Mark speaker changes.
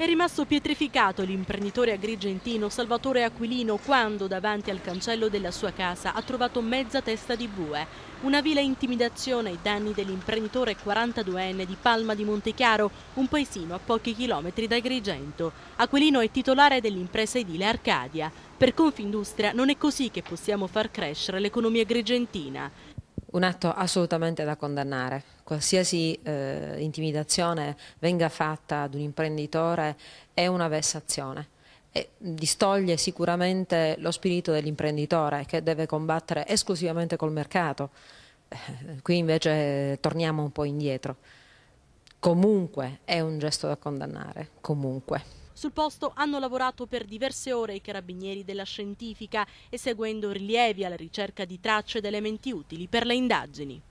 Speaker 1: È rimasto pietrificato l'imprenditore agrigentino Salvatore Aquilino quando davanti al cancello della sua casa ha trovato mezza testa di bue. Una vile intimidazione ai danni dell'imprenditore 42enne di Palma di Montechiaro, un paesino a pochi chilometri da Agrigento. Aquilino è titolare dell'impresa edile Arcadia. Per Confindustria non è così che possiamo far crescere l'economia agrigentina.
Speaker 2: Un atto assolutamente da condannare. Qualsiasi eh, intimidazione venga fatta ad un imprenditore è una vessazione e distoglie sicuramente lo spirito dell'imprenditore che deve combattere esclusivamente col mercato. Eh, qui invece eh, torniamo un po' indietro. Comunque è un gesto da condannare, comunque.
Speaker 1: Sul posto hanno lavorato per diverse ore i carabinieri della scientifica, eseguendo rilievi alla ricerca di tracce ed elementi utili per le indagini.